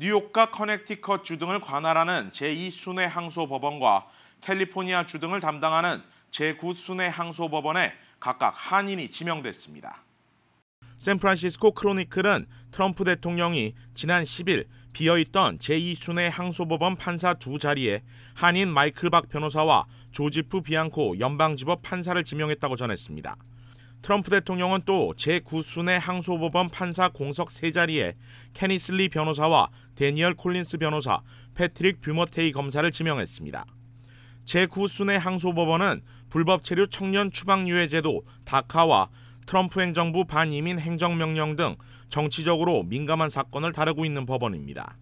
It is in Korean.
뉴욕과 커넥티컷 주 등을 관할하는 제2순회 항소법원과 캘리포니아 주 등을 담당하는 제9순회 항소법원에 각각 한인이 지명됐습니다. 샌프란시스코 크로니클은 트럼프 대통령이 지난 10일 비어있던 제2순회 항소법원 판사 두 자리에 한인 마이클 박 변호사와 조지프 비앙코 연방지법 판사를 지명했다고 전했습니다. 트럼프 대통령은 또 제9순의 항소법원 판사 공석 세자리에 케니슬리 변호사와 데니얼 콜린스 변호사, 패트릭 뷰머테이 검사를 지명했습니다. 제9순의 항소법원은 불법 체류 청년 추방유예 제도 다카와 트럼프 행정부 반이민 행정명령 등 정치적으로 민감한 사건을 다루고 있는 법원입니다.